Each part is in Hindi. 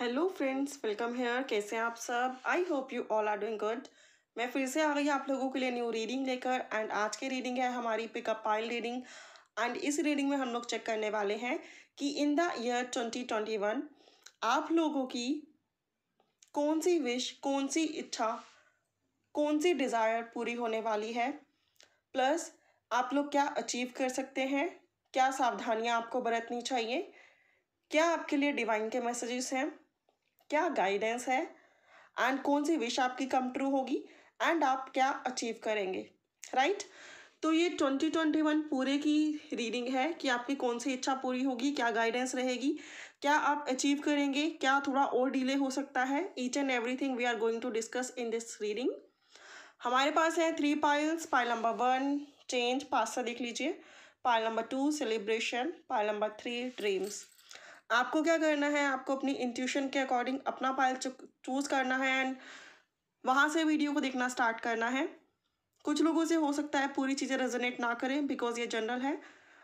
हेलो फ्रेंड्स वेलकम हेयर कैसे हैं आप सब I hope you all are doing good मैं फिर से आ गई आप लोगों के लिए न्यू रीडिंग लेकर एंड आज की रीडिंग है हमारी पिकअप पाइल रीडिंग एंड इस रीडिंग में हम लोग चेक करने वाले हैं कि in the year twenty twenty one आप लोगों की कौन सी विश कौन सी इच्छा कौन सी डिज़ायर पूरी होने वाली है प्लस आप लोग क्या अचीव कर सकते हैं क्या सावधानियाँ आपको बरतनी चाहिए क्या आपके लिए डिवाइन के मैसेजेस हैं क्या गाइडेंस है एंड कौन सी विश आपकी कम ट्रू होगी एंड आप क्या अचीव करेंगे राइट right? तो ये ट्वेंटी ट्वेंटी वन पूरे की रीडिंग है कि आपकी कौन सी इच्छा पूरी होगी क्या गाइडेंस रहेगी क्या आप अचीव करेंगे क्या थोड़ा और डिले हो सकता है each and everything we are going to discuss in this reading हमारे पास है three piles pile number one change पास्ता देख लीजिए pile number two celebration pile number three dreams आपको क्या करना है आपको अपनी इंट्यूशन के अकॉर्डिंग अपना पायल चूज़ करना है एंड वहाँ से वीडियो को देखना स्टार्ट करना है कुछ लोगों से हो सकता है पूरी चीज़ें रेजोनेट ना करें बिकॉज ये जनरल है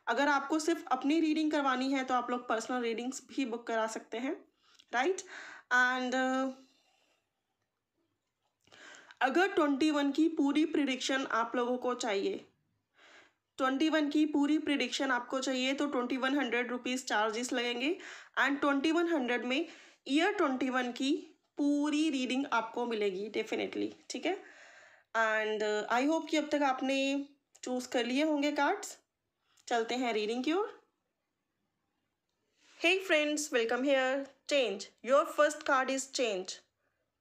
अगर आपको सिर्फ अपनी रीडिंग करवानी है तो आप लोग पर्सनल रीडिंग्स भी बुक करा सकते हैं राइट एंड अगर ट्वेंटी वन की पूरी प्रिडिक्शन आप लोगों को चाहिए ट्वेंटी वन की पूरी प्रिडिक्शन आपको चाहिए तो twenty one hundred rupees charges लगेंगे एंड ट्वेंटी वन हंड्रेड में ईयर ट्वेंटी वन की पूरी रीडिंग आपको मिलेगी डेफिनेटली ठीक है एंड आई होप कि अब तक आपने चूज़ कर लिए होंगे कार्ड्स चलते हैं रीडिंग की ओर hey friends welcome here change your first card is change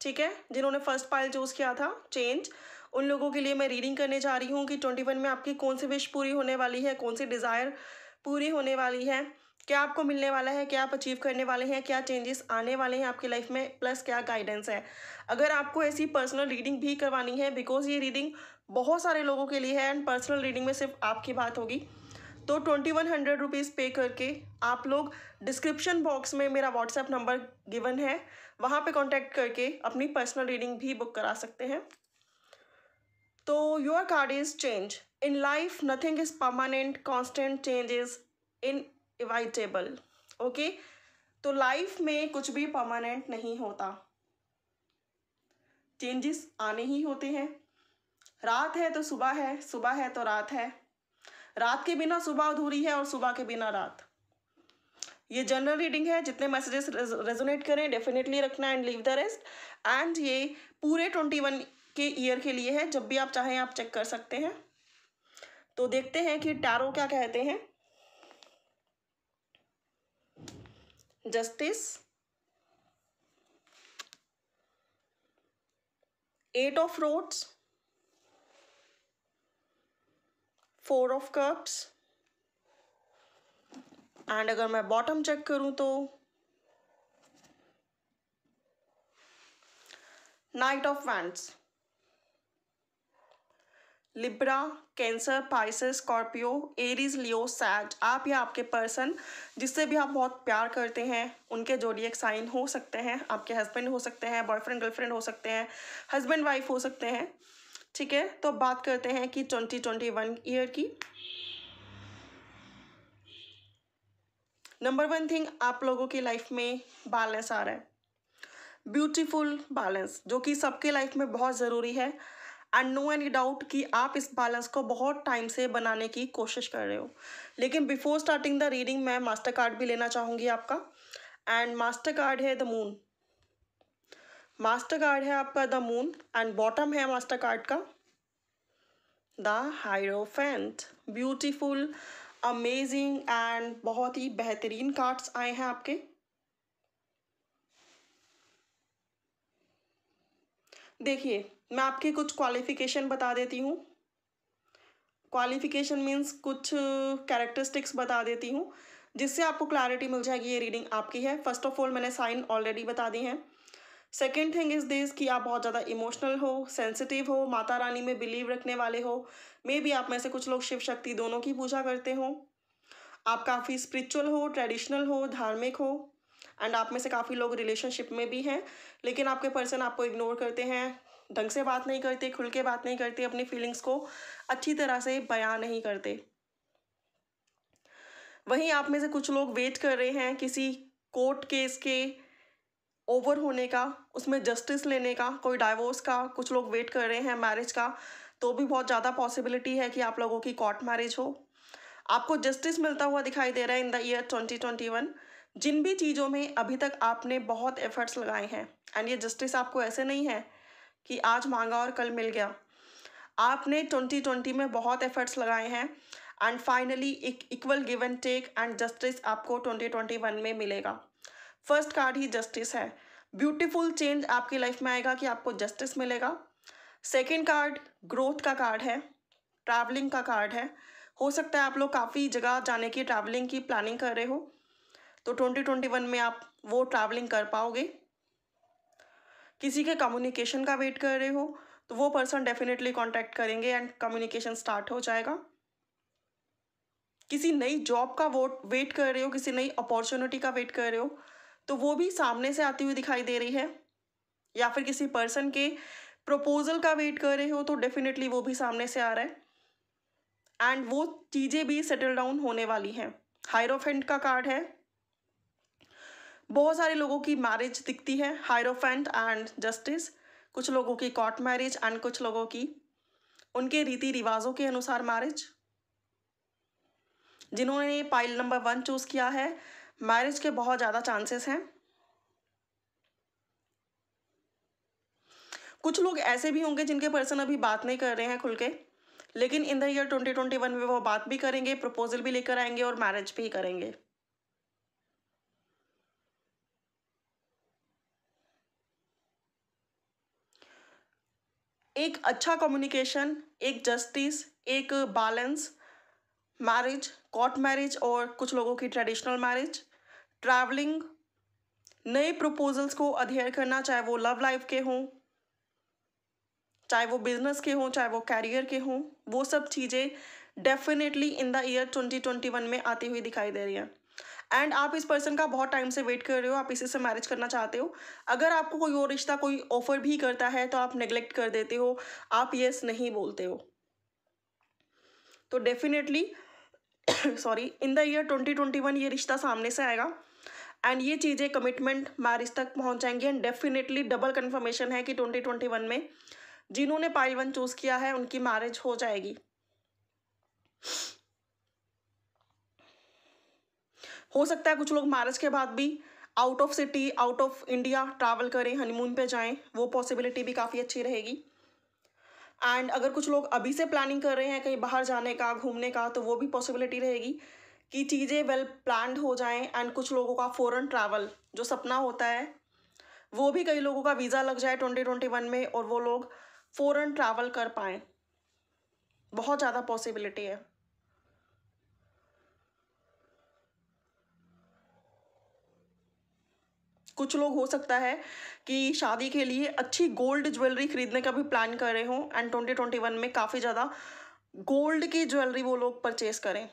ठीक है जिन्होंने फर्स्ट पाइल चूज़ किया था चेंज उन लोगों के लिए मैं रीडिंग करने जा रही हूँ कि ट्वेंटी वन में आपकी कौन सी विश पूरी होने वाली है कौन सी डिज़ायर पूरी होने वाली है क्या आपको मिलने वाला है क्या आप अचीव करने वाले हैं क्या चेंजेस आने वाले हैं आपकी लाइफ में प्लस क्या गाइडेंस है अगर आपको ऐसी पर्सनल रीडिंग भी करवानी है बिकॉज ये रीडिंग बहुत सारे लोगों के लिए है एंड पर्सनल रीडिंग में सिर्फ आपकी बात होगी तो ट्वेंटी वन हंड्रेड रुपीज़ पे करके आप लोग डिस्क्रिप्शन बॉक्स में मेरा व्हाट्सएप नंबर गिवन है वहाँ पे कांटेक्ट करके अपनी पर्सनल रीडिंग भी बुक करा सकते हैं तो your card is change in life nothing is permanent constant change is inevitable okay तो लाइफ में कुछ भी परमानेंट नहीं होता चेंजेस आने ही होते हैं रात है तो सुबह है सुबह है तो रात है रात के बिना सुबह अधूरी है और सुबह के बिना रात ये जनरल रीडिंग है जितने मैसेजेस रेजोनेट करें डेफिनेटली रखना and leave the rest and ये पूरे ट्वेंटी वन के ईयर के लिए है जब भी आप चाहें आप चेक कर सकते हैं तो देखते हैं कि टैरो क्या कहते हैं justice eight of rods four of cups and अगर मैं बॉटम चेक करूं तो knight of wands Libra Cancer Pisces Scorpio Aries Leo सैट आप या आपके पर्सन जिससे भी आप बहुत प्यार करते हैं उनके एक साइन हो सकते हैं आपके हस्बैंड हो सकते हैं बॉयफ्रेंड गर्लफ्रेंड हो सकते हैं हस्बैंड वाइफ हो सकते हैं ठीक है तो बात करते हैं कि ट्वेंटी ट्वेंटी वन ईयर की नंबर वन थिंग आप लोगों की लाइफ में बैलेंस आ रहा है ब्यूटीफुल बैलेंस जो कि सबके लाइफ में बहुत ज़रूरी है एंड नो एनी डाउट कि आप इस बैलेंस को बहुत टाइम से बनाने की कोशिश कर रहे हो लेकिन बिफोर स्टार्टिंग द रीडिंग मैं मास्टर कार्ड भी लेना चाहूँगी आपका एंड मास्टर कार्ड है द मून मास्टर कार्ड है आपका द मून एंड बॉटम है मास्टर कार्ड का the hierophant beautiful amazing and बहुत ही बेहतरीन कार्ड्स आए हैं आपके देखिए मैं आपके कुछ क्वालिफ़िकेशन बता देती हूँ क्वालिफ़िकेशन मीन्स कुछ कैरेक्टरिस्टिक्स बता देती हूँ जिससे आपको क्लैरिटी मिल जाएगी ये रीडिंग आपकी है फर्स्ट ऑफ ऑल मैंने साइन ऑलरेडी बता दी हैं सेकेंड थिंग इज़ दिस कि आप बहुत ज़्यादा इमोशनल हो सेंसिटिव हो माता रानी में बिलीव रखने वाले हो मे भी आप में से कुछ लोग शिव शक्ति दोनों की पूजा करते हो आप काफ़ी स्पिरिचुअल हो ट्रेडिशनल हो धार्मिक हो एंड आप में से काफ़ी लोग रिलेशनशिप में भी हैं लेकिन आपके पर्सन आपको इग्नोर करते हैं ढंग से बात नहीं करते खुल के बात नहीं करते अपनी फीलिंग्स को अच्छी तरह से बयां नहीं करते वहीं आप में से कुछ लोग वेट कर रहे हैं किसी कोर्ट केस के ओवर होने का उसमें जस्टिस लेने का कोई डाइवोर्स का कुछ लोग वेट कर रहे हैं मैरिज का तो भी बहुत ज़्यादा पॉसिबिलिटी है कि आप लोगों की कोर्ट मैरिज हो आपको जस्टिस मिलता हुआ दिखाई दे रहा है इन द ईयर 2021 जिन भी चीज़ों में अभी तक आपने बहुत एफर्ट्स लगाए हैं एंड ये जस्टिस आपको ऐसे नहीं है कि आज मांगा और कल मिल गया आपने 2020 में बहुत एफर्ट्स लगाए हैं एंड फाइनली एक equal give and take and justice आपको 2021 में मिलेगा फर्स्ट कार्ड ही जस्टिस है ब्यूटीफुल चेंज आपकी लाइफ में आएगा कि आपको जस्टिस मिलेगा सेकेंड कार्ड ग्रोथ का कार्ड है ट्रैवलिंग का कार्ड है हो सकता है आप लोग काफ़ी जगह जाने की ट्रैवलिंग की प्लानिंग कर रहे हो तो 2021 में आप वो ट्रैवलिंग कर पाओगे किसी के कम्युनिकेशन का वेट कर रहे हो तो वो पर्सन डेफिनेटली कॉन्टैक्ट करेंगे एंड कम्युनिकेशन स्टार्ट हो जाएगा किसी नई जॉब का वोट वेट कर रहे हो किसी नई अपॉर्चुनिटी का वेट कर रहे हो तो वो भी सामने से आती हुई दिखाई दे रही है या फिर किसी पर्सन के प्रपोजल का वेट कर रहे हो तो डेफिनेटली वो भी सामने से आ रहा है एंड वो चीज़ें भी सेटल डाउन होने वाली हैं हायरोफेंट का कार्ड है बहुत सारे लोगों की मैरिज दिखती है हायरोफेंट एंड जस्टिस कुछ लोगों की कॉट मैरिज एंड कुछ लोगों की उनके रीति रिवाजों के अनुसार मैरिज जिन्होंने पाइल नंबर वन चूज़ किया है मैरिज के बहुत ज़्यादा चांसेस हैं कुछ लोग ऐसे भी होंगे जिनके पर्सन अभी बात नहीं कर रहे हैं खुल के लेकिन इन द ईयर 2021 में वो बात भी करेंगे प्रपोजल भी लेकर आएंगे और मैरिज भी करेंगे एक अच्छा कम्युनिकेशन एक जस्टिस एक बैलेंस मैरिज कॉट मैरिज और कुछ लोगों की ट्रेडिशनल मैरिज ट्रैवलिंग नए प्रपोजल्स को अध्ययन करना चाहे वो लव लाइफ के हों चाहे वो बिजनेस के हों चाहे वो कैरियर के हों वो सब चीज़ें डेफिनेटली इन द ईयर 2021 में आती हुई दिखाई दे रही हैं एंड आप इस पर्सन का बहुत टाइम से वेट कर रहे हो आप इसी से मैरिज करना चाहते हो अगर आपको कोई और रिश्ता कोई ऑफर भी करता है तो आप नेग्लेक्ट कर देते हो आप येस नहीं बोलते हो तो definitely sorry in the year twenty twenty one ये रिश्ता सामने से आएगा एंड ये चीज़ें कमिटमेंट मैरिज तक पहुँच जाएंगी एंड डेफिनेटली डबल कन्फर्मेशन है कि ट्वेंटी ट्वेंटी वन में जिन्होंने पाइल वन चूज़ किया है उनकी मैरिज हो जाएगी हो सकता है कुछ लोग मैरिज के बाद भी out of city out of India travel करें हनीमून पे जाएं वो पॉसिबिलिटी भी काफ़ी अच्छी रहेगी एंड अगर कुछ लोग अभी से प्लानिंग कर रहे हैं कहीं बाहर जाने का घूमने का तो वो भी पॉसिबिलिटी रहेगी कि चीज़ें वेल प्लान हो जाएं एंड कुछ लोगों का फ़ौरन ट्रैवल जो सपना होता है वो भी कई लोगों का वीज़ा लग जाए ट्वेंटी ट्वेंटी वन में और वो लोग फ़ौरन ट्रैवल कर पाएँ बहुत ज़्यादा पॉसिबिलिटी है कुछ लोग हो सकता है कि शादी के लिए अच्छी गोल्ड ज्वेलरी खरीदने का भी प्लान कर रहे हों एंड ट्वेंटी ट्वेंटी वन में काफ़ी ज़्यादा गोल्ड की ज्वेलरी वो लोग परचेस करें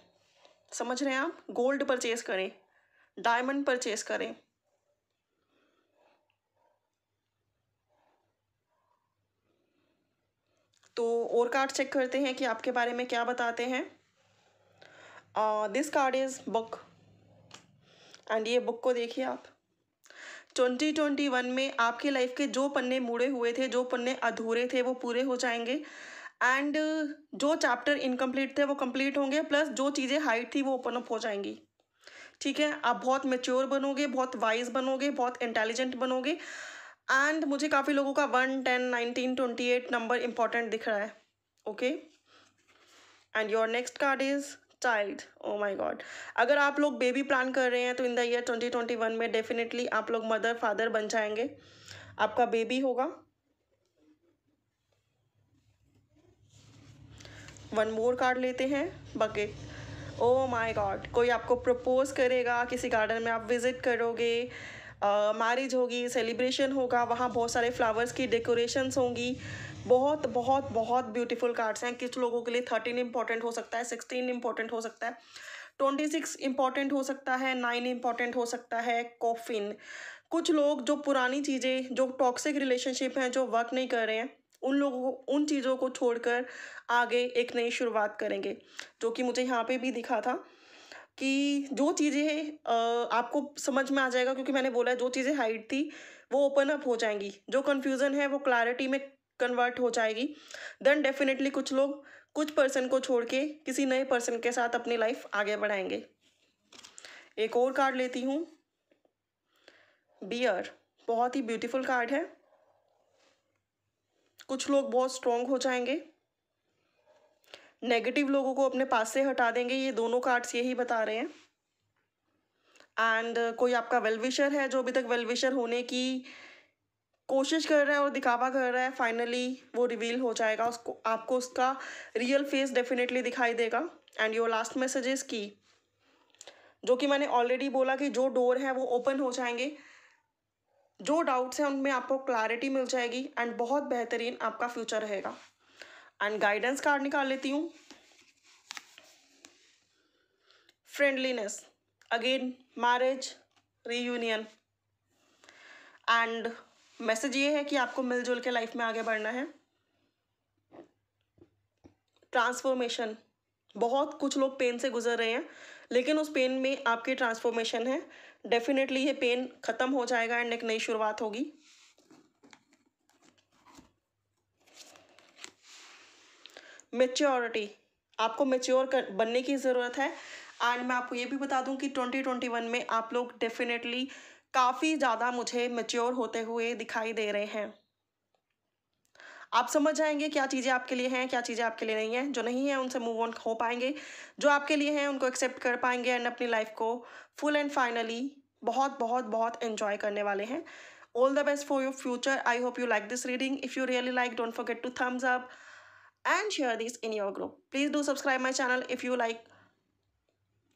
समझ रहे हैं आप गोल्ड परचेस करें डायमंड परचेज़ करें तो और कार्ड चेक करते हैं कि आपके बारे में क्या बताते हैं this card is book and ये बुक को देखिए आप 2021 में आपके लाइफ के जो पन्ने मुड़े हुए थे जो पन्ने अधूरे थे वो पूरे हो जाएंगे एंड जो चैप्टर इनकम्प्लीट थे वो कंप्लीट होंगे प्लस जो चीज़ें हाइट थी वो ओपन अप हो जाएंगी ठीक है आप बहुत मेच्योर बनोगे बहुत वाइज बनोगे बहुत इंटेलिजेंट बनोगे एंड मुझे काफ़ी लोगों का one ten nineteen twenty eight number important दिख रहा है okay and your next card is child oh my god अगर आप लोग बेबी प्लान कर रहे हैं तो इन द ईयर 2021 में डेफिनेटली आप लोग मदर फादर बन जाएंगे आपका बेबी होगा वन मोर कार्ड लेते हैं बकेट ओ माय गॉड कोई आपको प्रपोज करेगा किसी गार्डन में आप विज़िट करोगे मैरिज होगी सेलिब्रेशन होगा वहाँ बहुत सारे फ्लावर्स की डेकोरेशंस होंगी बहुत बहुत बहुत ब्यूटीफुल कार्ड्स हैं किस लोगों के लिए थर्टीन इंपॉर्टेंट हो सकता है सिक्सटीन इंपॉर्टेंट हो सकता है ट्वेंटी सिक्स इंपॉर्टेंट हो सकता है नाइन इंपॉर्टेंट हो सकता है कॉफिन कुछ लोग जो पुरानी चीज़ें जो टॉक्सिक रिलेशनशिप हैं जो वर्क नहीं कर रहे हैं उन लोगों को उन चीज़ों को छोड़कर आगे एक नई शुरुआत करेंगे जो कि मुझे यहाँ पे भी दिखा था कि जो चीज़ें आपको समझ में आ जाएगा क्योंकि मैंने बोला है जो चीज़ें हाइड थी वो ओपन अप हो जाएंगी जो कन्फ्यूज़न है वो क्लैरिटी में कन्वर्ट हो जाएगी देन डेफिनेटली कुछ लोग कुछ पर्सन को छोड़ के किसी नए पर्सन के साथ अपनी लाइफ आगे बढ़ाएंगे एक और कार्ड लेती हूँ बियर बहुत ही ब्यूटीफुल कार्ड है कुछ लोग बहुत स्ट्रॉन्ग हो जाएंगे नेगेटिव लोगों को अपने पास से हटा देंगे ये दोनों कार्ड्स यही बता रहे हैं एंड uh, कोई आपका वेलविशर है जो अभी तक वेलविशर होने की कोशिश कर रहा है और दिखावा कर रहा है फाइनली वो रिवील हो जाएगा उसको आपको उसका रियल फेस डेफिनेटली दिखाई देगा and your last message is की जो कि मैंने ऑलरेडी बोला कि जो डोर है वो ओपन हो जाएंगे जो डाउट्स हैं उनमें आपको क्लैरिटी मिल जाएगी एंड बहुत बेहतरीन आपका फ्यूचर रहेगा एंड गाइडेंस कार्ड निकाल लेती हूँ friendliness again marriage reunion and message ये है कि आपको मिलजुल के लाइफ में आगे बढ़ना है ट्रांसफॉर्मेशन बहुत कुछ लोग पेन से गुजर रहे हैं लेकिन उस पेन में आपकी ट्रांसफॉर्मेशन है डेफिनेटली ये पेन ख़त्म हो जाएगा एंड एक नई शुरुआत होगी मेच्योरिटी आपको मेच्योर कर बनने की ज़रूरत है एंड मैं आपको ये भी बता दूं कि 2021 में आप लोग डेफिनेटली काफ़ी ज़्यादा मुझे मेच्योर होते हुए दिखाई दे रहे हैं आप समझ जाएंगे क्या चीज़ें आपके लिए हैं क्या चीज़ें आपके लिए नहीं हैं जो नहीं है उनसे मूव ऑन हो पाएंगे जो आपके लिए हैं उनको एक्सेप्ट कर पाएंगे एंड अपनी लाइफ को फुल एंड फाइनली बहुत बहुत बहुत इन्जॉय करने वाले हैं all the best for your future I hope you like this reading if you really like don't forget to thumbs up and share this in your group. Please do subscribe my channel if you like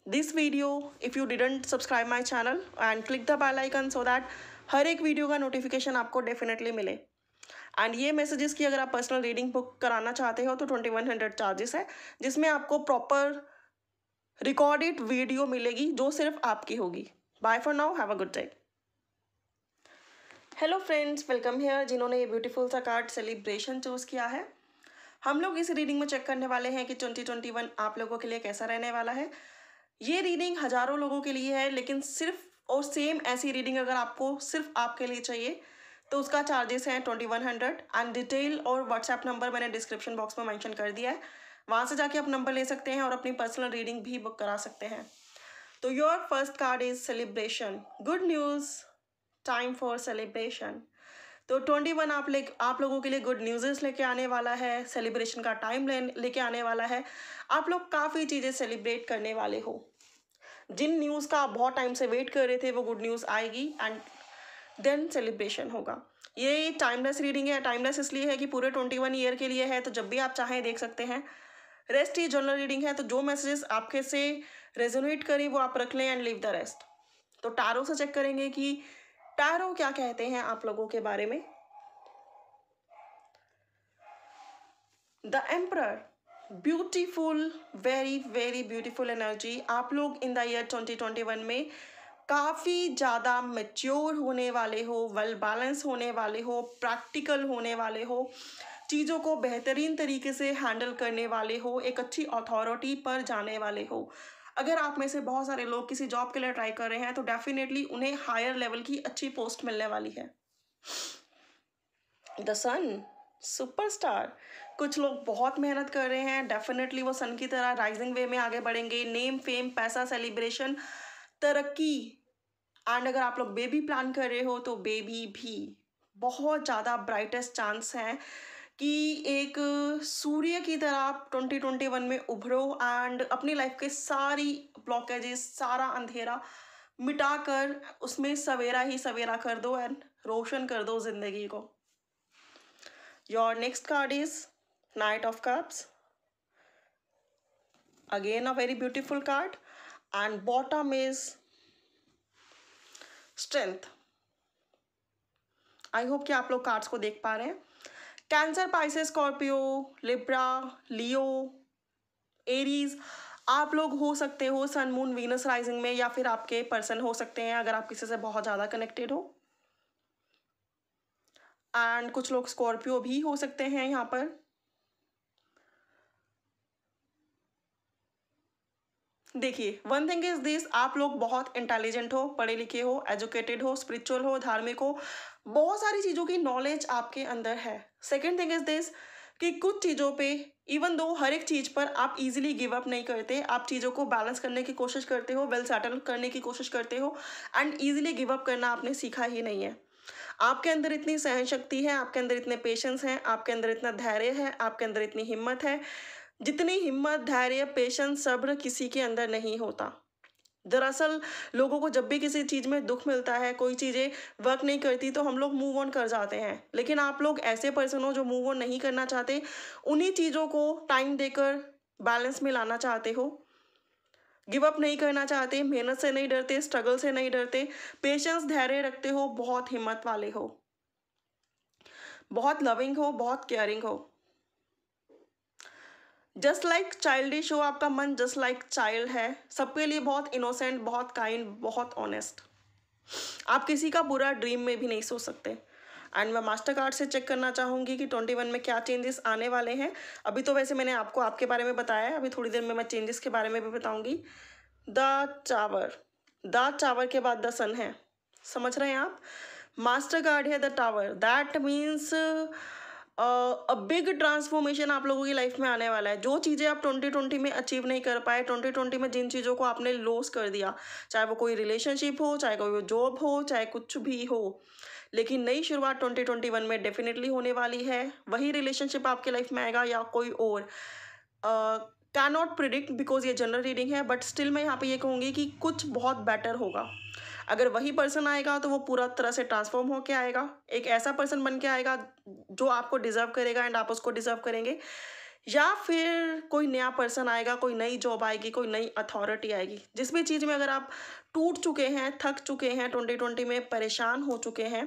this video. If you didn't subscribe my channel and click the bell icon so that हर एक वीडियो का नोटिफिकेशन आपको डेफिनेटली मिले एंड ये मैसेजेस की अगर आप पर्सनल रीडिंग बुक कराना चाहते हो तो ट्वेंटी वन हंड्रेड चार्जेस है जिसमें आपको प्रॉपर रिकॉर्डेड वीडियो मिलेगी जो सिर्फ आपकी होगी bye for now have a good day hello friends welcome here जिन्होंने ये ब्यूटीफुल सा कार्ड सेलिब्रेशन चूज़ किया है हम लोग इस रीडिंग में चेक करने वाले हैं कि 2021 आप लोगों के लिए कैसा रहने वाला है ये रीडिंग हजारों लोगों के लिए है लेकिन सिर्फ और सेम ऐसी रीडिंग अगर आपको सिर्फ आपके लिए चाहिए तो उसका चार्जेस हैं twenty one hundred and detail और व्हाट्सएप नंबर मैंने डिस्क्रिप्शन बॉक्स में मेंशन कर दिया है वहाँ से जाके आप नंबर ले सकते हैं और अपनी पर्सनल रीडिंग भी बुक करा सकते हैं तो your first card is celebration good news time for celebration तो ट्वेंटी वन आप ले आप लोगों के लिए गुड न्यूज़ेस लेके आने वाला है सेलिब्रेशन का टाइम ले लेके आने वाला है आप लोग काफ़ी चीज़ें सेलिब्रेट करने वाले हो जिन न्यूज़ का आप बहुत टाइम से वेट कर रहे थे वो गुड न्यूज़ आएगी एंड देन सेलिब्रेशन होगा ये टाइमलेस रीडिंग है टाइमलेस इसलिए है कि पूरे ट्वेंटी वन ईयर के लिए है तो जब भी आप चाहें देख सकते हैं रेस्ट ही जनरल रीडिंग है तो जो मैसेजेस आपके से रेजोनेट करें वो आप रख लें एंड लिव द रेस्ट तो टारो से चेक करेंगे कि टैरो क्या कहते हैं आप लोगों के बारे में the emperor beautiful very very beautiful energy आप लोग इन द ईयर 2021 में काफ़ी ज़्यादा मेच्योर होने वाले हो वेल बैलेंस होने वाले हो प्रैक्टिकल होने वाले हो चीज़ों को बेहतरीन तरीके से हैंडल करने वाले हो एक अच्छी अथॉरिटी पर जाने वाले हो अगर आप में से बहुत सारे लोग किसी जॉब के लिए ट्राई कर रहे हैं तो डेफिनेटली उन्हें हायर लेवल की अच्छी पोस्ट मिलने वाली है द सन सुपरस्टार कुछ लोग बहुत मेहनत कर रहे हैं डेफिनेटली वो सन की तरह राइजिंग वे में आगे बढ़ेंगे नेम फेम पैसा सेलिब्रेशन तरक्की एंड अगर आप लोग बेबी प्लान कर रहे हो तो बेबी भी बहुत ज़्यादा ब्राइटेस्ट चांस हैं कि एक सूर्य की तरह आप वन में उभरो एंड अपनी लाइफ के सारी ब्लॉकेजेस सारा अंधेरा मिटा कर उसमें सवेरा ही सवेरा कर दो एंड रोशन कर दो ज़िंदगी को your next card is knight of cups again a very beautiful card and bottom is strength I hope कि आप लोग कार्ड्स को देख पा रहे हैं Cancer Pisces Scorpio Libra Leo Aries आप लोग हो सकते हो सन मून वीनस राइजिंग में या फिर आपके पर्सन हो सकते हैं अगर आप किसी से बहुत ज़्यादा कनेक्टेड हो एंड कुछ लोग स्कॉर्पियो भी हो सकते हैं यहाँ पर देखिए वन थिंग इज दिस आप लोग बहुत इंटेलिजेंट हो पढ़े लिखे हो एजुकेटेड हो स्पिरिचुअल हो धार्मिक हो बहुत सारी चीज़ों की नॉलेज आपके अंदर है सेकेंड थिंग इज दिस कि कुछ चीज़ों पे इवन दो हर एक चीज़ पर आप इजीली गिव अप नहीं करते आप चीज़ों को बैलेंस करने की कोशिश करते हो वेल सेटल करने की कोशिश करते हो एंड ईजिली गिव अप करना आपने सीखा ही नहीं है आपके अंदर इतनी सहन शक्ति है आपके अंदर इतने पेशेंस हैं आपके अंदर इतना धैर्य है आपके अंदर इतनी हिम्मत है जितनी हिम्मत धैर्य पेशेंस सब्र किसी के अंदर नहीं होता दरअसल लोगों को जब भी किसी चीज़ में दुख मिलता है कोई चीज़ें वर्क नहीं करती तो हम लोग मूव ऑन कर जाते हैं लेकिन आप लोग ऐसे पर्सन हो जो मूव ऑन नहीं करना चाहते उन्हीं चीज़ों को टाइम देकर बैलेंस में लाना चाहते हो गिव अप नहीं करना चाहते मेहनत से नहीं डरते स्ट्रगल से नहीं डरते पेशेंस धैर्य रखते हो बहुत हिम्मत वाले हो बहुत लविंग हो बहुत केयरिंग हो जस्ट लाइक चाइल्डिश हो आपका मन जस्ट लाइक चाइल्ड है सबके लिए बहुत इनोसेंट बहुत काइंड बहुत ऑनेस्ट आप किसी का बुरा ड्रीम में भी नहीं सोच सकते एंड मैं मास्टर कार्ड से चेक करना चाहूँगी कि ट्वेंटी वन में क्या चेंजेस आने वाले हैं अभी तो वैसे मैंने आपको आपके बारे में बताया है अभी थोड़ी देर में मैं चेंजेस के बारे में भी बताऊँगी द टावर द टावर के बाद द सन है समझ रहे हैं आप मास्टर कार्ड है the tower that means uh, a big transformation आप लोगों की लाइफ में आने वाला है जो चीज़ें आप 2020 में अचीव नहीं कर पाए 2020 में जिन चीज़ों को आपने लॉस कर दिया चाहे वो कोई रिलेशनशिप हो चाहे कोई जॉब हो चाहे कुछ भी हो लेकिन नई शुरुआत 2021 में डेफिनेटली होने वाली है वही रिलेशनशिप आपके लाइफ में आएगा या कोई और कैन नॉट प्रिडिक्ट बिकॉज ये जनरल रीडिंग है बट स्टिल मैं यहाँ पे ये कहूँगी कि कुछ बहुत बेटर होगा अगर वही पर्सन आएगा तो वो पूरा तरह से ट्रांसफॉर्म होके आएगा एक ऐसा पर्सन बन के आएगा जो आपको डिज़र्व करेगा एंड आप उसको डिज़र्व करेंगे या फिर कोई नया पर्सन आएगा कोई नई जॉब आएगी कोई नई अथॉरिटी आएगी जिस भी चीज़ में अगर आप टूट चुके हैं थक चुके हैं ट्वेंटी ट्वेंटी में परेशान हो चुके हैं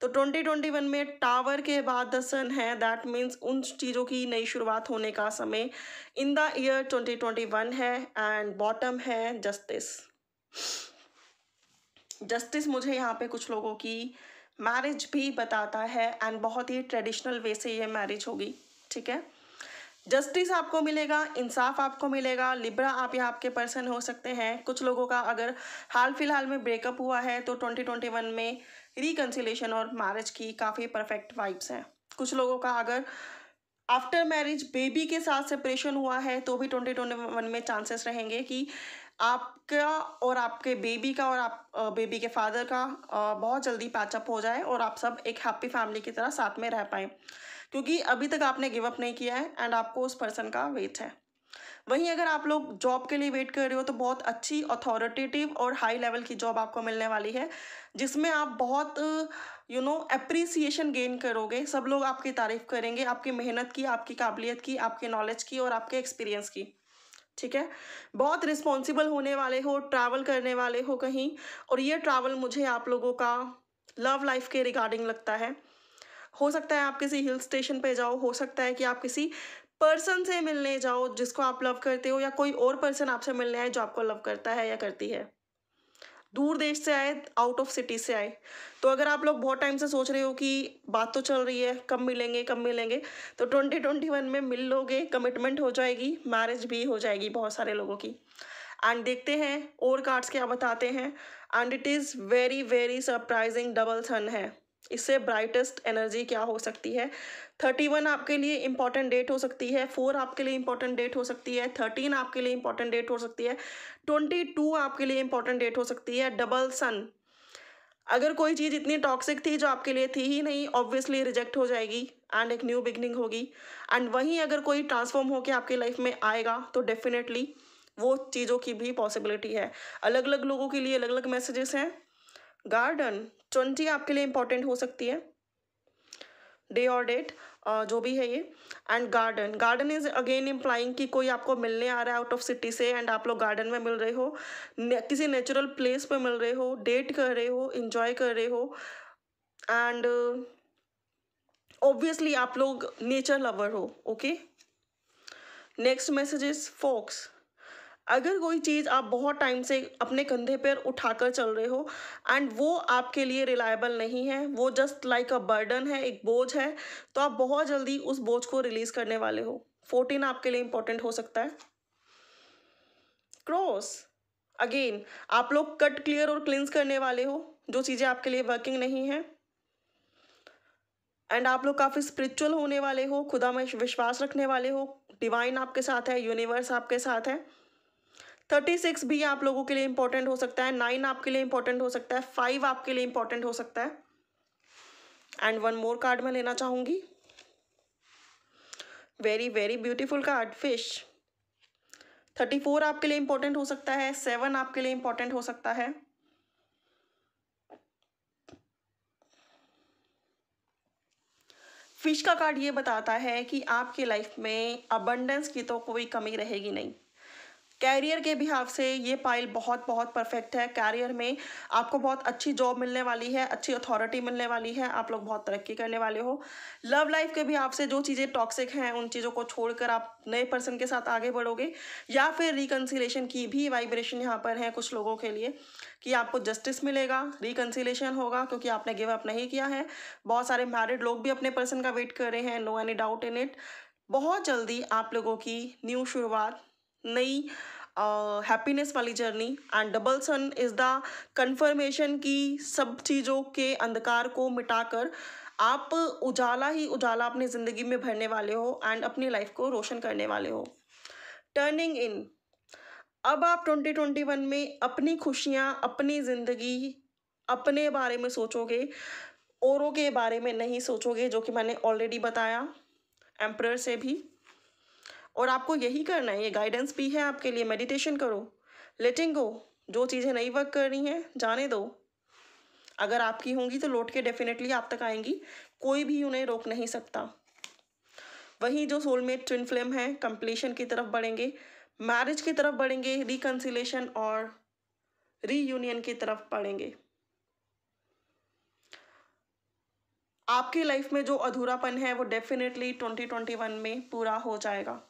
तो ट्वेंटी ट्वेंटी वन में टावर के बाद दसन है दैट मीन्स उन चीज़ों की नई शुरुआत होने का समय in the year twenty twenty one है एंड बॉटम है जस्टिस जस्टिस मुझे यहाँ पे कुछ लोगों की मैरिज भी बताता है एंड बहुत ही ट्रेडिशनल वे से ये मैरिज होगी ठीक है जस्टिस आपको मिलेगा इंसाफ आपको मिलेगा लिब्रा आप यहाँ आपके पर्सन हो सकते हैं कुछ लोगों का अगर हाल फिलहाल में ब्रेकअप हुआ है तो 2021 में रिकन्सिलेशन और मैरिज की काफ़ी परफेक्ट वाइब्स हैं कुछ लोगों का अगर आफ्टर मैरिज बेबी के साथ सेपरेशन हुआ है तो भी 2021 में चांसेस रहेंगे कि आपका और आपके बेबी का और आप बेबी के फादर का बहुत जल्दी पैचअप हो जाए और आप सब एक हैप्पी फैमिली की तरह साथ में रह पाएँ क्योंकि अभी तक आपने गिवअप नहीं किया है एंड आपको उस पर्सन का वेट है वहीं अगर आप लोग जॉब के लिए वेट कर रहे हो तो बहुत अच्छी अथॉरिटेटिव और हाई लेवल की जॉब आपको मिलने वाली है जिसमें आप बहुत यू नो अप्रिसिएशन गेन करोगे सब लोग आपकी तारीफ़ करेंगे आपकी मेहनत की आपकी काबिलियत की आपके नॉलेज की और आपके एक्सपीरियंस की ठीक है बहुत रिस्पॉन्सिबल होने वाले हो ट्रैवल करने वाले हो कहीं और ये ट्रैवल मुझे आप लोगों का लव लाइफ के रिगार्डिंग लगता है हो सकता है आप किसी हिल स्टेशन पे जाओ हो सकता है कि आप किसी पर्सन से मिलने जाओ जिसको आप लव करते हो या कोई और पर्सन आपसे मिलने आए जो आपको लव करता है या करती है दूर देश से आए आउट ऑफ सिटी से आए तो अगर आप लोग बहुत टाइम से सोच रहे हो कि बात तो चल रही है कब मिलेंगे कब मिलेंगे तो 2021 में मिल लोगे कमिटमेंट हो जाएगी मैरिज भी हो जाएगी बहुत सारे लोगों की एंड देखते हैं और कार्ड्स क्या बताते हैं and it is very very surprising double sun है इससे ब्राइटेस्ट एनर्जी क्या हो सकती है थर्टी वन आपके लिए इंपॉर्टेंट डेट हो सकती है फोर आपके लिए इंपॉर्टेंट डेट हो सकती है थर्टीन आपके लिए इंपॉर्टेंट डेट हो सकती है ट्वेंटी टू आपके लिए इंपॉर्टेंट डेट हो सकती है डबल सन अगर कोई चीज़ इतनी टॉक्सिक थी जो आपके लिए थी ही नहीं ऑब्वियसली रिजेक्ट हो जाएगी एंड एक न्यू बिगनिंग होगी एंड वहीं अगर कोई ट्रांसफॉर्म होकर आपके लाइफ में आएगा तो डेफिनेटली वो चीज़ों की भी पॉसिबिलिटी है अलग अलग लोगों के लिए अलग अलग मैसेजेस हैं गार्डन ट्वेंटी आपके लिए इंपॉर्टेंट हो सकती है डे और डेट जो भी है ये and garden garden is again implying कि कोई आपको मिलने आ रहा है आउट ऑफ सिटी से एंड आप लोग गार्डन में मिल रहे हो ने, किसी नेचुरल प्लेस पे मिल रहे हो डेट कर रहे हो इंजॉय कर रहे हो एंड ऑब्वियसली uh, आप लोग नेचर लवर हो okay next message is focus अगर कोई चीज़ आप बहुत टाइम से अपने कंधे पर उठाकर चल रहे हो एंड वो आपके लिए रिलायबल नहीं है वो जस्ट लाइक अ बर्डन है एक बोझ है तो आप बहुत जल्दी उस बोझ को रिलीज़ करने वाले हो फोर्टीन आपके लिए इंपॉर्टेंट हो सकता है क्रॉस अगेन आप लोग कट क्लियर और क्लिंस करने वाले हो जो चीज़ें आपके लिए वर्किंग नहीं है एंड आप लोग काफ़ी स्पिरिचुअल होने वाले हो खुदा में विश्वास रखने वाले हो डिवाइन आपके साथ है यूनिवर्स आपके साथ है थर्टी सिक्स भी आप लोगों के लिए इंपॉर्टेंट हो सकता है नाइन आपके लिए इंपॉर्टेंट हो सकता है फाइव आपके लिए इंपॉर्टेंट हो सकता है एंड वन मोर कार्ड मैं लेना चाहूंगी very very beautiful card fish thirty four आपके लिए इंपॉर्टेंट हो सकता है सेवन आपके लिए इंपॉर्टेंट हो सकता है फिश का कार्ड ये बताता है कि आपके लाइफ में अबंडेंस की तो कोई कमी रहेगी नहीं कैरियर के बिहाफ से ये पाइल बहुत बहुत परफेक्ट है कैरियर में आपको बहुत अच्छी जॉब मिलने वाली है अच्छी अथॉरिटी मिलने वाली है आप लोग बहुत तरक्की करने वाले हो लव लाइफ के बिहाफ से जो चीज़ें टॉक्सिक हैं उन चीज़ों को छोड़कर आप नए पर्सन के साथ आगे बढ़ोगे या फिर रिकन्सिलेशन की भी वाइब्रेशन यहाँ पर है कुछ लोगों के लिए कि आपको जस्टिस मिलेगा रिकन्सिलेशन होगा क्योंकि आपने गिव अप नहीं किया है बहुत सारे मैरिड लोग भी अपने पर्सन का वेट कर रहे हैं no any doubt in it बहुत जल्दी आप लोगों की न्यू शुरुआत नई हैप्पीनेस वाली journey and double sun is the confirmation की सब चीज़ों के अंधकार को मिटाकर आप उजाला ही उजाला अपनी ज़िंदगी में भरने वाले हो एंड अपनी लाइफ को रोशन करने वाले हो टर्निंग इन अब आप 2021 में अपनी खुशियाँ अपनी ज़िंदगी अपने बारे में सोचोगे औरों के बारे में नहीं सोचोगे जो कि मैंने ऑलरेडी बताया एम्प्रर से भी और आपको यही करना है ये गाइडेंस भी है आपके लिए मेडिटेशन करो लेटिंग गो जो चीज़ें नहीं वर्क कर रही हैं जाने दो अगर आपकी होंगी तो लौट के डेफिनेटली आप तक आएंगी कोई भी उन्हें रोक नहीं सकता वहीं जो सोलमेट ट्विन फ्लेम है कंप्लीशन की तरफ बढ़ेंगे मैरिज की तरफ बढ़ेंगे रिकन्सिलेशन और रीयूनियन की तरफ बढ़ेंगे आपकी लाइफ में जो अधूरापन है वो डेफिनेटली 2021 में पूरा हो जाएगा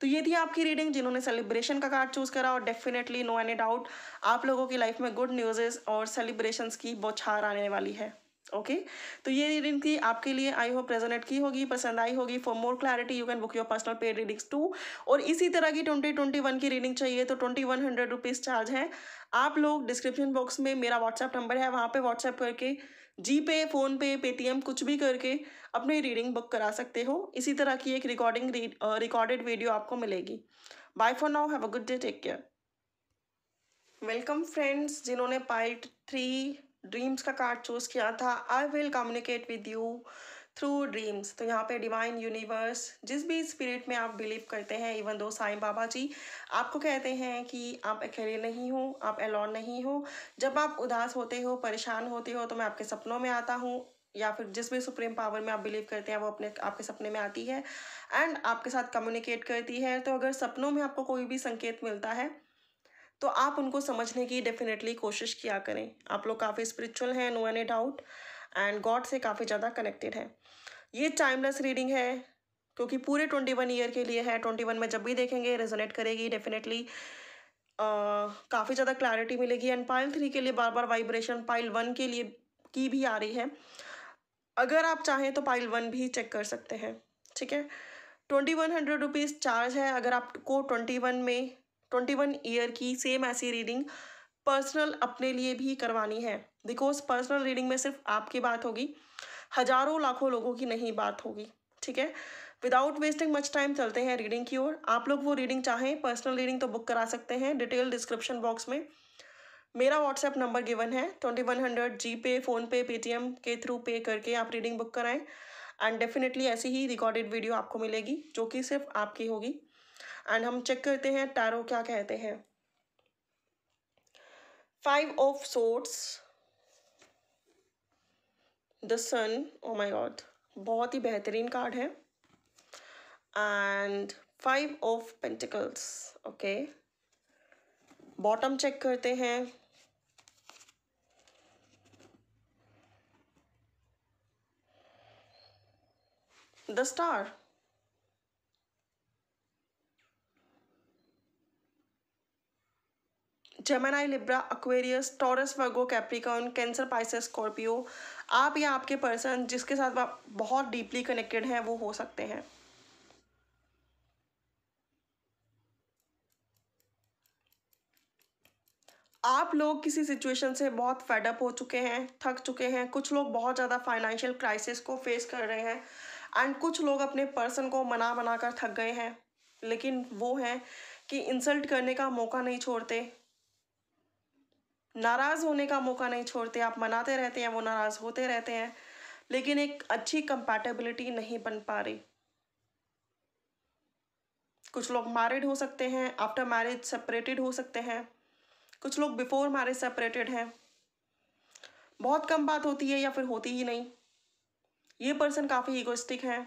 तो ये थी आपकी रीडिंग जिन्होंने सेलिब्रेशन का कार्ड चूज़ करा और डेफिनेटली नो एनी डाउट आप लोगों की लाइफ में गुड न्यूज़ेस और सेलिब्रेशंस की बौछार आने वाली है ओके okay? तो ये रीडिंग थी आपके लिए आई होप प्रेजेंट की होगी पसंद आई होगी for more clarity you can book your personal paid readings too और इसी तरह की ट्वेंटी ट्वेंटी वन की रीडिंग चाहिए तो twenty one hundred rupees charge है आप लोग डिस्क्रिप्शन बॉक्स में मेरा व्हाट्सएप नंबर है वहाँ पे व्हाट्सएप करके जी पे फ़ोनपे पेटीएम कुछ भी करके अपनी रीडिंग बुक करा सकते हो इसी तरह की एक रिकॉर्डिंग रिकॉर्डेड वीडियो आपको मिलेगी bye for now have a good day take care welcome friends जिन्होंने पार्ट थ्री ड्रीम्स का कार्ड चूज किया था I will communicate with you through dreams तो यहाँ पे डिवाइन यूनिवर्स जिस भी स्पिरिट में आप बिलीव करते हैं इवन दो साईं बाबा जी आपको कहते हैं कि आप अकेले नहीं हो आप अलॉन नहीं हो जब आप उदास होते हो परेशान होते हो तो मैं आपके सपनों में आता हूँ या फिर जिस भी सुप्रीम पावर में आप बिलीव करते हैं वो अपने आपके सपने में आती है एंड आपके साथ कम्युनिकेट करती है तो अगर सपनों में आपको कोई भी संकेत मिलता है तो आप उनको समझने की डेफिनेटली कोशिश किया करें आप लोग काफ़ी स्पिरिचुअल हैं no any doubt and God से काफ़ी ज़्यादा कनेक्टेड हैं ये टाइमलेस रीडिंग है क्योंकि पूरे ट्वेंटी वन ईयर के लिए है ट्वेंटी वन में जब भी देखेंगे रेजोनेट करेगी डेफिनेटली काफ़ी ज़्यादा क्लैरिटी मिलेगी एंड पाइल थ्री के लिए बार बार वाइब्रेशन पाइल वन के लिए की भी आ रही है अगर आप चाहें तो पाइल वन भी चेक कर सकते हैं ठीक है twenty one hundred rupees charge है अगर आपको ट्वेंटी वन में ट्वेंटी वन ईयर की सेम ऐसी रीडिंग पर्सनल अपने लिए भी करवानी है बिकॉज पर्सनल रीडिंग में सिर्फ आपकी बात होगी हजारों लाखों लोगों की नहीं बात होगी ठीक है विदाउट वेस्टिंग मच टाइम चलते हैं रीडिंग की ओर आप लोग वो रीडिंग चाहें पर्सनल रीडिंग तो बुक करा सकते हैं डिटेल डिस्क्रिप्शन बॉक्स में मेरा व्हाट्सएप नंबर गिवन है twenty one hundred GPay PhonePe Paytm के थ्रू पे करके आप रीडिंग बुक कराएं एंड डेफिनेटली ऐसी ही रिकॉर्डेड वीडियो आपको मिलेगी जो कि सिर्फ आपकी होगी एंड हम चेक करते हैं टैरो क्या कहते हैं five of swords the sun oh my God बहुत ही बेहतरीन कार्ड है and five of pentacles okay bottom check करते हैं the star Gemini Libra Aquarius Taurus Virgo Capricorn Cancer Pisces Scorpio आप या आपके पर्सन जिसके साथ आप बहुत डीपली कनेक्टेड हैं वो हो सकते हैं आप लोग किसी सिचुएशन से बहुत फेडअप हो चुके हैं थक चुके हैं कुछ लोग बहुत ज़्यादा फाइनेंशियल क्राइसिस को फेस कर रहे हैं एंड कुछ लोग अपने पर्सन को मना मना कर थक गए हैं लेकिन वो हैं कि इंसल्ट करने का मौका नहीं छोड़ते नाराज़ होने का मौका नहीं छोड़ते आप मनाते रहते हैं वो नाराज़ होते रहते हैं लेकिन एक अच्छी कंपैटिबिलिटी नहीं बन पा रही कुछ लोग मैरिड हो सकते हैं आफ्टर मैरिज सेपरेटेड हो सकते हैं कुछ लोग बिफोर मैरिज सेपरेटेड हैं बहुत कम बात होती है या फिर होती ही नहीं ये पर्सन काफ़ी ईगोस्टिक हैं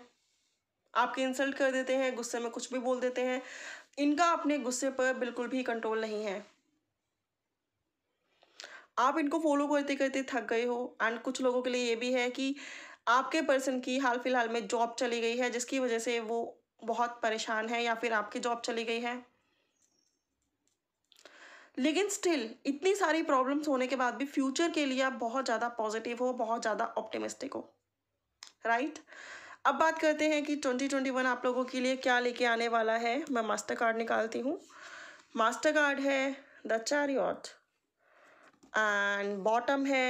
आपके इंसल्ट कर देते हैं गुस्से में कुछ भी बोल देते हैं इनका अपने गुस्से पर बिल्कुल भी कंट्रोल नहीं है आप इनको फॉलो करते करते थक गए हो एंड कुछ लोगों के लिए ये भी है कि आपके पर्सन की हाल फिलहाल में जॉब चली गई है जिसकी वजह से वो बहुत परेशान है या फिर आपकी जॉब चली गई है लेकिन स्टिल इतनी सारी प्रॉब्लम्स होने के बाद भी फ्यूचर के लिए आप बहुत ज़्यादा पॉजिटिव हो बहुत ज़्यादा ऑप्टिमिस्टिक हो राइट right? अब बात करते हैं कि 2021 आप लोगों के लिए क्या लेके आने वाला है मैं मास्टर कार्ड निकालती हूँ मास्टर कार्ड है द चैरियट एंड बॉटम है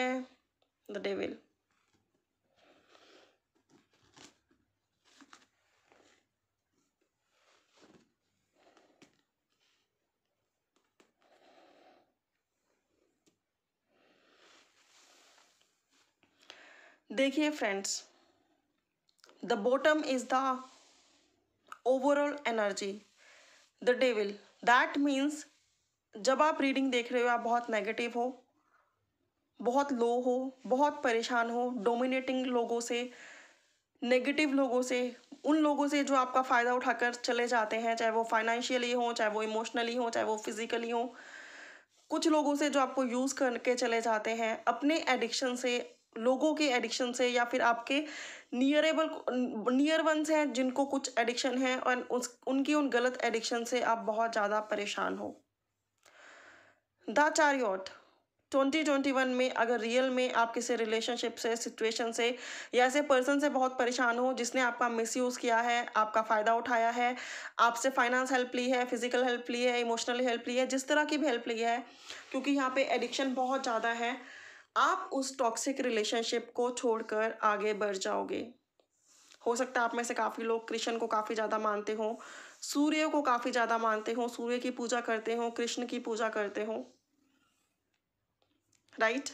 द डेविल देखिए friends the bottom is the overall energy the devil that means जब आप रीडिंग देख रहे हो आप बहुत नेगेटिव हो बहुत लो हो बहुत परेशान हो डोमिनेटिंग लोगों से नेगेटिव लोगों से उन लोगों से जो आपका फ़ायदा उठाकर चले जाते हैं चाहे वो फाइनेंशियली हो चाहे वो इमोशनली हो चाहे वो फिज़िकली हो कुछ लोगों से जो आपको यूज़ करके चले जाते हैं अपने एडिक्शन से लोगों के एडिक्शन से या फिर आपके नियरेबल नियर वंस हैं जिनको कुछ एडिक्शन है और उस उनकी उन गलत एडिक्शन से आप बहुत ज़्यादा परेशान हो द चारियोट वन में अगर रियल में आप किसी रिलेशनशिप से सिचुएशन से या ऐसे पर्सन से बहुत परेशान हो जिसने आपका मिसयूज़ किया है आपका फ़ायदा उठाया है आपसे फाइनेंस हेल्प ली है फिजिकल हेल्प ली है इमोशनली हेल्प ली है जिस तरह की भी हेल्प ली है क्योंकि यहाँ पे एडिक्शन बहुत ज़्यादा है आप उस टॉक्सिक रिलेशनशिप को छोड़कर आगे बढ़ जाओगे हो सकता है आप में से काफ़ी लोग कृष्ण को काफ़ी ज़्यादा मानते हो सूर्य को काफ़ी ज़्यादा मानते हो सूर्य की पूजा करते हो कृष्ण की पूजा करते हो राइट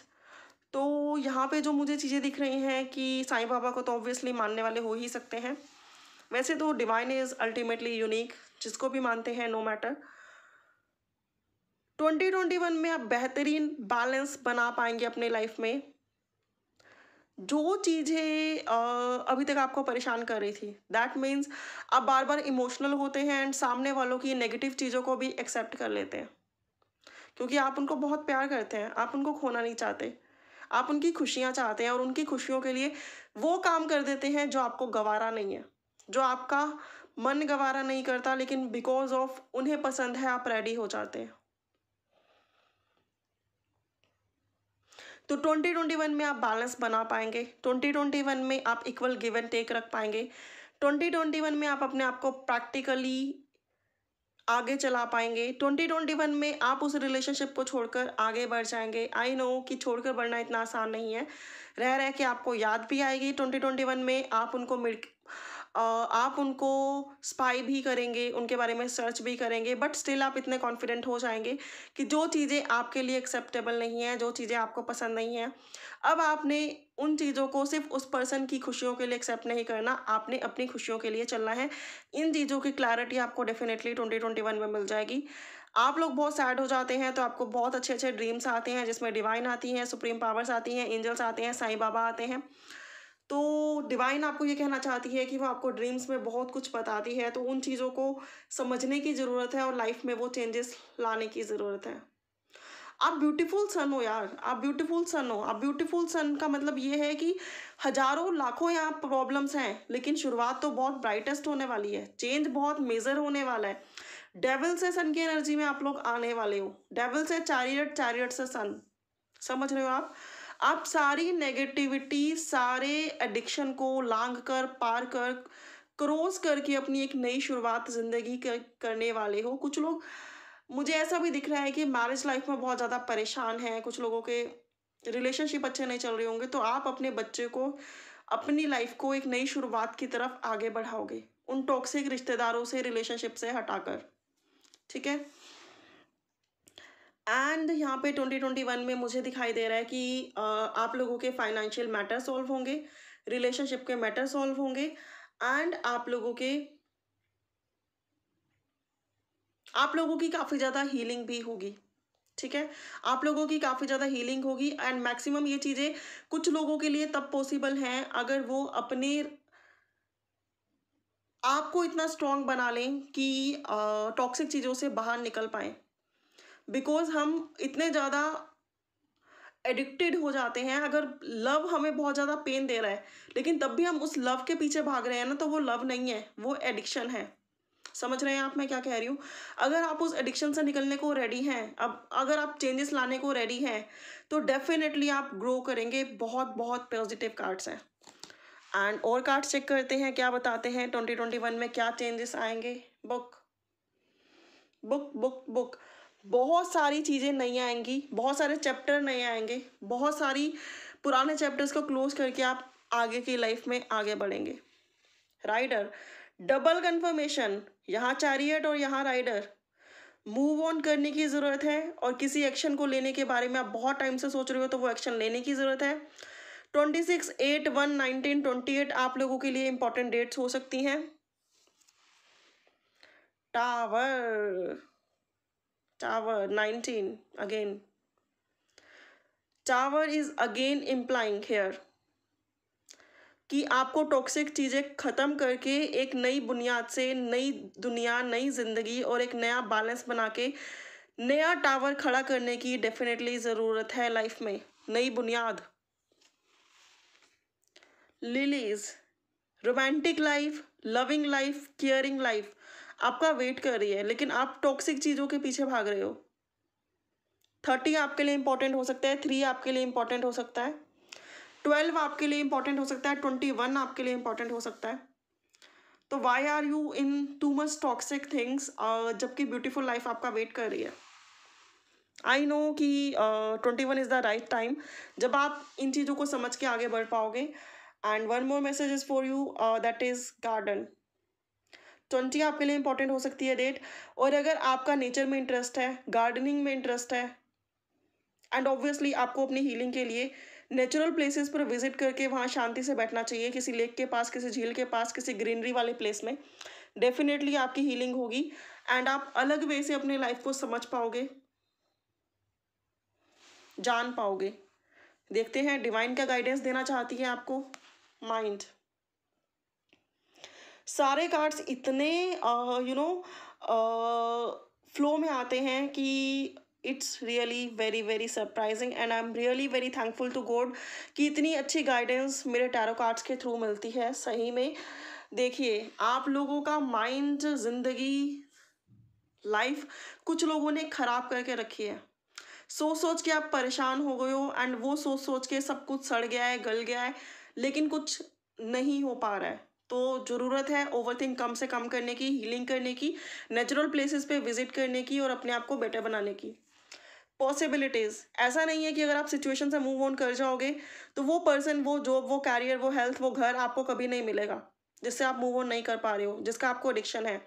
तो यहाँ पे जो मुझे चीज़ें दिख रही हैं कि साईं बाबा को तो ऑब्वियसली मानने वाले हो ही सकते हैं वैसे तो डिवाइन इज़ अल्टीमेटली यूनिक जिसको भी मानते हैं नो मैटर 2021 में आप बेहतरीन बैलेंस बना पाएंगे अपने लाइफ में जो चीज़ें अभी तक आपको परेशान कर रही थी दैट मीन्स आप बार बार इमोशनल होते हैं एंड सामने वालों की नेगेटिव चीज़ों को भी एक्सेप्ट कर लेते हैं क्योंकि आप उनको बहुत प्यार करते हैं आप उनको खोना नहीं चाहते आप उनकी खुशियाँ चाहते हैं और उनकी खुशियों के लिए वो काम कर देते हैं जो आपको गवारा नहीं है जो आपका मन गवारा नहीं करता लेकिन बिकॉज ऑफ उन्हें पसंद है आप रेडी हो जाते हैं तो 2021 में आप बैलेंस बना पाएंगे 2021 में आप इक्वल गिव एंड टेक रख पाएंगे 2021 में आप अपने आप को प्रैक्टिकली आगे चला पाएंगे 2021 में आप उस रिलेशनशिप को छोड़कर आगे बढ़ जाएंगे आई नो कि छोड़कर बढ़ना इतना आसान नहीं है रह रहे कि आपको याद भी आएगी 2021 में आप उनको मिल आप उनको स्पाई भी करेंगे उनके बारे में सर्च भी करेंगे बट स्टिल आप इतने कॉन्फिडेंट हो जाएंगे कि जो चीज़ें आपके लिए एक्सेप्टेबल नहीं है जो चीज़ें आपको पसंद नहीं है अब आपने उन चीज़ों को सिर्फ उस पर्सन की खुशियों के लिए एक्सेप्ट नहीं करना आपने अपनी खुशियों के लिए चलना है इन चीज़ों की क्लैरिटी आपको डेफिनेटली ट्वेंटी ट्वेंटी वन में मिल जाएगी आप लोग बहुत सैड हो जाते हैं तो आपको बहुत अच्छे अच्छे ड्रीम्स आते हैं जिसमें डिवाइन आती हैं सुप्रीम पावर्स आती हैं एंजल्स आते हैं साईं बाबा आते हैं तो डिवाइन आपको ये कहना चाहती है कि वो आपको ड्रीम्स में बहुत कुछ बताती है तो उन चीज़ों को समझने की ज़रूरत है और लाइफ में वो चेंजेस लाने की ज़रूरत है आप ब्यूटीफुल सन हो यार आप ब्यूटीफुल सन हो आप ब्यूटीफुल सन का मतलब ये है कि हजारों लाखों यहाँ प्रॉब्लम्स हैं लेकिन शुरुआत तो बहुत ब्राइटेस्ट होने वाली है चेंज बहुत मेजर होने वाला है डेवल से सन की एनर्जी में आप लोग आने वाले हो डेवल से चारियट चारियट से सन समझ रहे हो आप आप सारी नेगेटिविटी सारे एडिक्शन को लांग कर पार कर क्रॉस करके अपनी एक नई शुरुआत ज़िंदगी कर, करने वाले हो कुछ लोग मुझे ऐसा भी दिख रहा है कि मैरिज लाइफ में बहुत ज़्यादा परेशान हैं कुछ लोगों के रिलेशनशिप अच्छे नहीं चल रहे होंगे तो आप अपने बच्चे को अपनी लाइफ को एक नई शुरुआत की तरफ आगे बढ़ाओगे उन टॉक्सिक रिश्तेदारों से रिलेशनशिप से हटाकर ठीक है एंड यहाँ पे 2021 में मुझे दिखाई दे रहा है कि आप लोगों के फाइनेंशियल मैटर सॉल्व होंगे रिलेशनशिप के मैटर सॉल्व होंगे एंड आप लोगों के आप लोगों की काफ़ी ज़्यादा हीलिंग भी होगी ठीक है आप लोगों की काफ़ी ज़्यादा हीलिंग होगी एंड मैक्सिमम ये चीज़ें कुछ लोगों के लिए तब पॉसिबल हैं अगर वो अपने आपको इतना स्ट्रांग बना लें कि टॉक्सिक चीज़ों से बाहर निकल पाएँ बिकॉज हम इतने ज़्यादा एडिक्टेड हो जाते हैं अगर लव हमें बहुत ज़्यादा पेन दे रहा है लेकिन तब भी हम उस लव के पीछे भाग रहे हैं ना तो वो लव नहीं है वो एडिक्शन है समझ रहे हैं आप मैं क्या कह रही हूँ अगर आप उस एडिक्शन से निकलने को रेडी हैं अब अगर आप चेंजेस लाने को रेडी हैं तो डेफिनेटली आप ग्रो करेंगे बहुत बहुत पॉजिटिव कार्ड्स हैं एंड और कार्ड्स चेक करते हैं क्या बताते हैं ट्वेंटी ट्वेंटी वन में क्या चेंजेस आएंगे बुक बुक बुक बुक बहुत सारी चीज़ें नई आएंगी बहुत सारे चैप्टर नए आएंगे बहुत सारी पुराने चैप्टर्स को क्लोज करके आप आगे की लाइफ में आगे बढ़ेंगे राइडर डबल कन्फर्मेशन यहाँ चैरियट और यहाँ राइडर मूव ऑन करने की ज़रूरत है और किसी एक्शन को लेने के बारे में आप बहुत टाइम से सोच रहे हो तो वो एक्शन लेने की ज़रूरत है twenty six eight one nineteen twenty eight आप लोगों के लिए इंपॉर्टेंट डेट्स हो सकती हैं tower tower 19 again tower is again implying here कि आपको टॉक्सिक चीज़ें ख़त्म करके एक नई बुनियाद से नई दुनिया नई ज़िंदगी और एक नया बैलेंस बना के नया टावर खड़ा करने की डेफिनेटली ज़रूरत है लाइफ में नई बुनियाद lilies romantic life loving life caring life आपका वेट कर रही है लेकिन आप टॉक्सिक चीज़ों के पीछे भाग रहे हो थर्टी आपके लिए इंपॉर्टेंट हो सकता है थ्री आपके लिए इंपॉर्टेंट हो सकता है ट्वेल्व आपके लिए इंपॉर्टेंट हो सकता है ट्वेंटी वन आपके लिए इंपॉर्टेंट हो सकता है तो why are you in too much toxic things जबकि ब्यूटीफुल लाइफ आपका वेट कर रही है आई नो कि twenty one is the right time जब आप इन चीज़ों को समझ के आगे बढ़ पाओगे and one more message is for you that is garden twenty आपके लिए इंपॉर्टेंट हो सकती है डेट और अगर आपका नेचर में इंटरेस्ट है गार्डनिंग में इंटरेस्ट है एंड ऑब्वियसली आपको अपनी हीलिंग के लिए नेचुरल प्लेसेस पर विजिट करके वहाँ शांति से बैठना चाहिए किसी लेक के पास किसी झील के पास किसी ग्रीनरी वाले प्लेस में डेफिनेटली आपकी हीलिंग होगी एंड आप अलग वे से अपने लाइफ को समझ पाओगे जान पाओगे देखते हैं डिवाइन का गाइडेंस देना चाहती है आपको माइंड सारे कार्ड्स इतने यू नो फ्लो में आते हैं कि it's really very very surprising and I am really very thankful to God कि इतनी अच्छी गाइडेंस मेरे टैरो कार्ड्स के थ्रू मिलती है सही में देखिए आप लोगों का माइंड जिंदगी लाइफ कुछ लोगों ने ख़राब करके रखी है सोच सोच के आप परेशान हो गए हो एंड वो सोच सोच के सब कुछ सड़ गया है गल गया है लेकिन कुछ नहीं हो पा रहा है तो ज़रूरत है ओवरथिंक कम से कम करने की हीलिंग करने की नेचुरल प्लेसेस पे विजिट करने की और अपने आप को बेटर बनाने की पॉसिबिलिटीज़ ऐसा नहीं है कि अगर आप सिचुएशन से मूव ऑन कर जाओगे तो वो पर्सन वो जॉब वो कैरियर वो हेल्थ वो घर आपको कभी नहीं मिलेगा जिससे आप मूव ऑन नहीं कर पा रहे हो जिसका आपको एडिक्शन है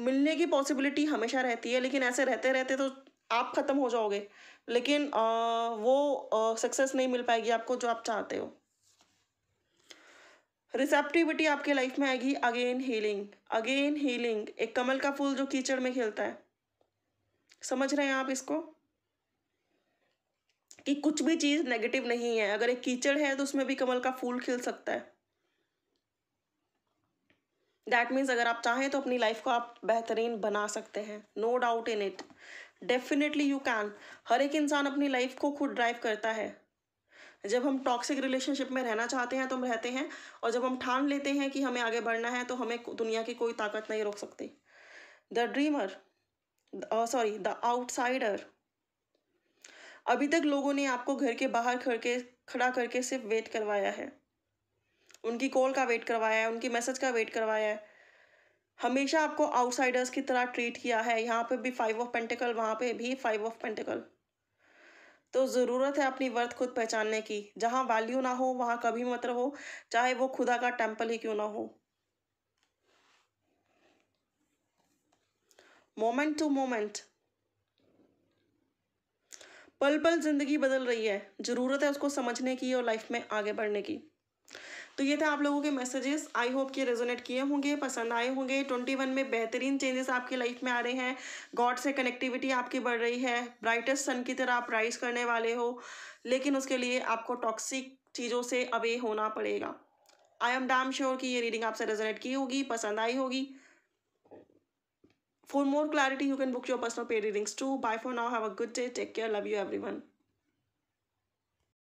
मिलने की पॉसिबिलिटी हमेशा रहती है लेकिन ऐसे रहते रहते तो आप ख़त्म हो जाओगे लेकिन आ, वो सक्सेस नहीं मिल पाएगी आपको जो आप चाहते हो रिसेप्टिविटी आपके लाइफ में आएगी अगेन हीलिंग अगेन हीलिंग एक कमल का फूल जो कीचड़ में खेलता है समझ रहे हैं आप इसको कि कुछ भी चीज़ नेगेटिव नहीं है अगर एक कीचड़ है तो उसमें भी कमल का फूल खिल सकता है दैट मीन्स अगर आप चाहें तो अपनी लाइफ को आप बेहतरीन बना सकते हैं no doubt in it definitely you can हर एक इंसान अपनी लाइफ को खुद ड्राइव करता है जब हम टॉक्सिक रिलेशनशिप में रहना चाहते हैं तो हम रहते हैं और जब हम ठान लेते हैं कि हमें आगे बढ़ना है तो हमें दुनिया की कोई ताकत नहीं रोक सकती the dreamer sorry the outsider अभी तक लोगों ने आपको घर के बाहर खड़के खड़ा करके सिर्फ वेट करवाया है उनकी कॉल का वेट करवाया है उनकी मैसेज का वेट करवाया है हमेशा आपको आउटसाइडर्स की तरह ट्रीट किया है यहाँ पे भी फाइव ऑफ पेंटिकल वहाँ पे भी फाइव ऑफ पेंटिकल तो ज़रूरत है अपनी वर्थ खुद पहचानने की जहाँ वैल्यू ना हो वहाँ कभी मत रहो चाहे वो खुदा का टेम्पल ही क्यों ना हो मोमेंट टू मोमेंट पल पल ज़िंदगी बदल रही है ज़रूरत है उसको समझने की और लाइफ में आगे बढ़ने की तो ये थे आप लोगों के मैसेजेस आई होप कि रेजोनेट किए होंगे पसंद आए होंगे ट्वेंटी वन में बेहतरीन चेंजेस आपकी लाइफ में आ रहे हैं गॉड से कनेक्टिविटी आपकी बढ़ रही है ब्राइटेस्ट सन की तरह आप राइज करने वाले हो लेकिन उसके लिए आपको टॉक्सिक चीज़ों से अवे होना पड़ेगा आई एम डाम श्योर कि ये रीडिंग आपसे रेजोनेट की होगी पसंद आई होगी for more clarity you can book your personal pay readings to bye for now have a good day take care love you everyone.